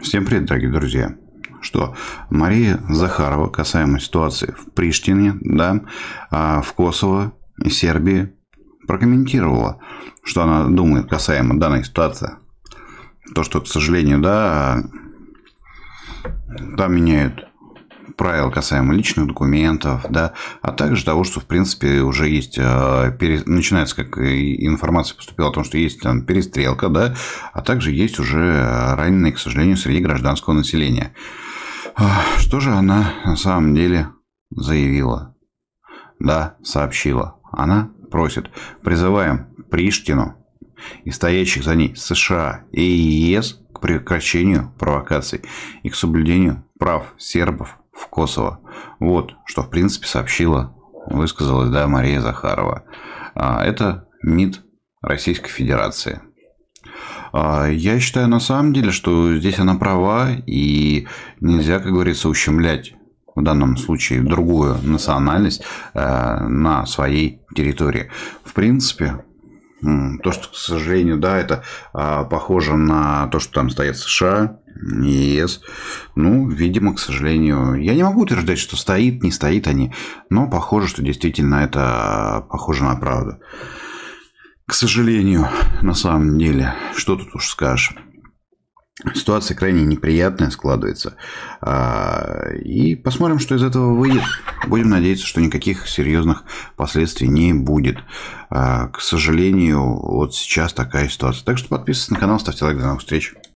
Всем привет, дорогие друзья. Что Мария Захарова касаемо ситуации в Приштине, да, а, в Косово и Сербии прокомментировала, что она думает касаемо данной ситуации. То, что, к сожалению, да, а, там меняют правил касаемо личных документов, да, а также того, что, в принципе, уже есть, э, пере... начинается, как информация поступила о том, что есть там перестрелка, да, а также есть уже раненые, к сожалению, среди гражданского населения. А, что же она на самом деле заявила? Да, сообщила. Она просит, призываем Приштину и стоящих за ней США и ЕС к прекращению провокаций и к соблюдению прав сербов в Косово. Вот, что в принципе сообщила, высказалась, да, Мария Захарова. А, это МИД Российской Федерации. А, я считаю на самом деле, что здесь она права, и нельзя, как говорится, ущемлять в данном случае другую национальность э, на своей территории. В принципе, то, что, к сожалению, да, это а, похоже на то, что там стоят США, ЕС. Ну, видимо, к сожалению, я не могу утверждать, что стоит, не стоит они, но похоже, что действительно это а, похоже на правду. К сожалению, на самом деле, что тут уж скажешь. Ситуация крайне неприятная складывается. А, и посмотрим, что из этого выйдет. Будем надеяться, что никаких серьезных последствий не будет. А, к сожалению, вот сейчас такая ситуация. Так что подписывайтесь на канал, ставьте лайк. До новых встреч.